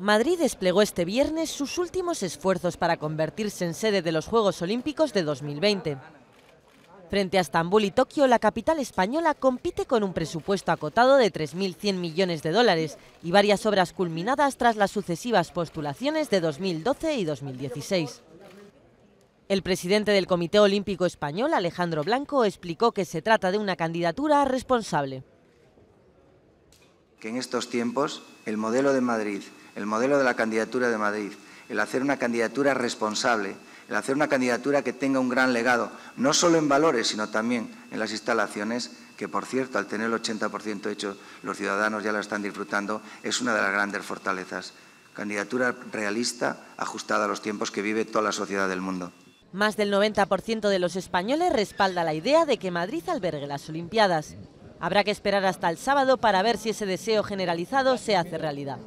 Madrid desplegó este viernes sus últimos esfuerzos para convertirse en sede de los Juegos Olímpicos de 2020. Frente a Estambul y Tokio, la capital española compite con un presupuesto acotado de 3.100 millones de dólares y varias obras culminadas tras las sucesivas postulaciones de 2012 y 2016. El presidente del Comité Olímpico Español, Alejandro Blanco, explicó que se trata de una candidatura responsable. Que en estos tiempos el modelo de Madrid el modelo de la candidatura de Madrid, el hacer una candidatura responsable, el hacer una candidatura que tenga un gran legado, no solo en valores, sino también en las instalaciones, que por cierto, al tener el 80% hecho, los ciudadanos ya la están disfrutando, es una de las grandes fortalezas. Candidatura realista, ajustada a los tiempos que vive toda la sociedad del mundo. Más del 90% de los españoles respalda la idea de que Madrid albergue las Olimpiadas. Habrá que esperar hasta el sábado para ver si ese deseo generalizado se hace realidad.